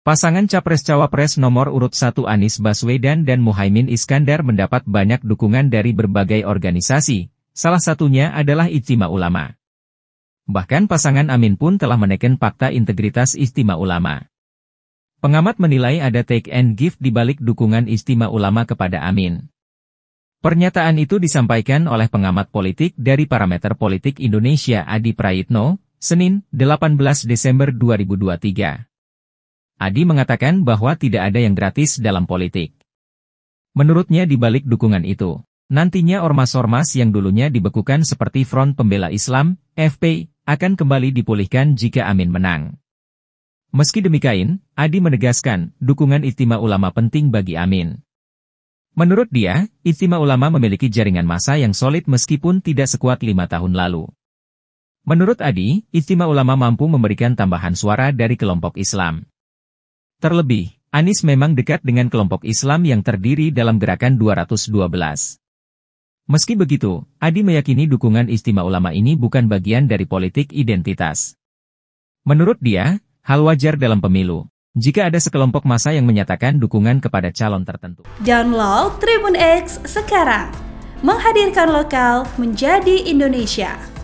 Pasangan Capres-Cawapres nomor urut 1 Anies Baswedan dan Muhaimin Iskandar mendapat banyak dukungan dari berbagai organisasi, salah satunya adalah Ijtima Ulama. Bahkan pasangan Amin pun telah menekan fakta integritas Ijtima Ulama. Pengamat menilai ada take and give di balik dukungan Ijtima Ulama kepada Amin. Pernyataan itu disampaikan oleh pengamat politik dari Parameter Politik Indonesia Adi Prayitno, Senin, 18 Desember 2023. Adi mengatakan bahwa tidak ada yang gratis dalam politik. Menurutnya di balik dukungan itu, nantinya ormas-ormas yang dulunya dibekukan seperti Front Pembela Islam, FPI, akan kembali dipulihkan jika Amin menang. Meski demikian, Adi menegaskan, dukungan istimewa ulama penting bagi Amin. Menurut dia, istimewa ulama memiliki jaringan massa yang solid meskipun tidak sekuat lima tahun lalu. Menurut Adi, istimewa ulama mampu memberikan tambahan suara dari kelompok Islam. Terlebih, Anies memang dekat dengan kelompok Islam yang terdiri dalam gerakan 212. Meski begitu, Adi meyakini dukungan istimewa ulama ini bukan bagian dari politik identitas. Menurut dia, hal wajar dalam pemilu, jika ada sekelompok massa yang menyatakan dukungan kepada calon tertentu. Download Tribun X sekarang, menghadirkan lokal menjadi Indonesia.